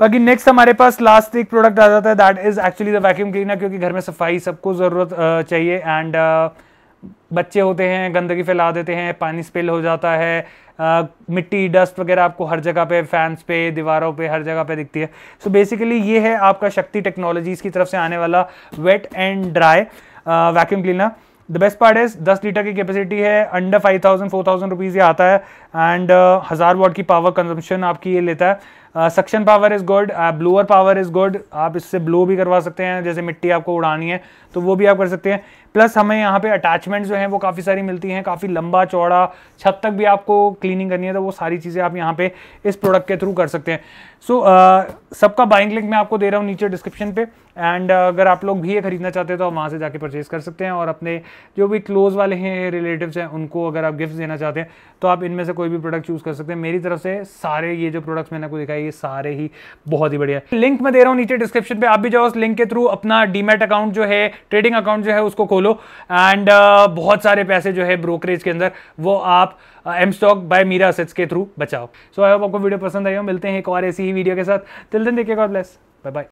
बाकी नेक्स्ट हमारे पास लास्ट एक प्रोडक्ट आ जाता है that is actually the vacuum cleaner क्योंकि घर में सफाई सबको ज़रूरत चाहिए एंड बच्चे होते हैं गंदगी फैला देते हैं पानी स्पिल हो जाता है आ, मिट्टी डस्ट वगैरह आपको हर जगह पे फैंस पे दीवारों पे हर जगह पे दिखती है सो so बेसिकली ये है आपका शक्ति टेक्नोलॉजीज़ की तरफ से आने वाला wet and dry vacuum cleaner the best part is दस लीटर की कैपेसिटी है under five four thousand rupees ये आता है एंड हज़ार वॉट की पावर कंजम्पशन आपकी ये लेता है suction power is good blower power is good आप इससे ब्लो भी करवा सकते हैं जैसे मिट्टी आपको उड़ानी है तो वो भी आप कर सकते हैं प्लस हमें यहाँ पे अटैचमेंट जो हैं वो काफ़ी सारी मिलती हैं काफ़ी लंबा चौड़ा छत तक भी आपको क्लीनिंग करनी है तो वो सारी चीज़ें आप यहाँ पे इस प्रोडक्ट के थ्रू कर सकते हैं सो so, uh, सबका बाइंग लिंक मैं आपको दे रहा हूँ नीचे डिस्क्रिप्शन पे एंड uh, अगर आप लोग भी ये खरीदना चाहते हैं तो आप वहाँ से जाके परचेज कर सकते हैं और अपने जो भी क्लोज वाले हैं रिलेटिव्स हैं उनको अगर आप गिफ्ट देना चाहते हैं तो आप इनमें से कोई भी प्रोडक्ट चूज कर सकते हैं मेरी तरफ से सारे ये जो प्रोडक्ट्स मैंने आपको दिखाई ये सारे ही बहुत ही बढ़िया लिंक मैं दे रहा हूँ नीचे डिस्क्रिप्शन पे आप भी जाओ उस लिंक के थ्रू अपना डीमेट अकाउंट जो है ट्रेडिंग अकाउंट जो है उसको खोलो एंड uh, बहुत सारे पैसे जो है ब्रोकरेज के अंदर वो आप M stock by Mirae assets के थ्रू बचाओ सो आई होप आपको वीडियो पसंद आई हो मिलते हैं एक और ऐसी ही वीडियो के साथ तिल दिन देखिए गॉड ब्लेस बाय बाय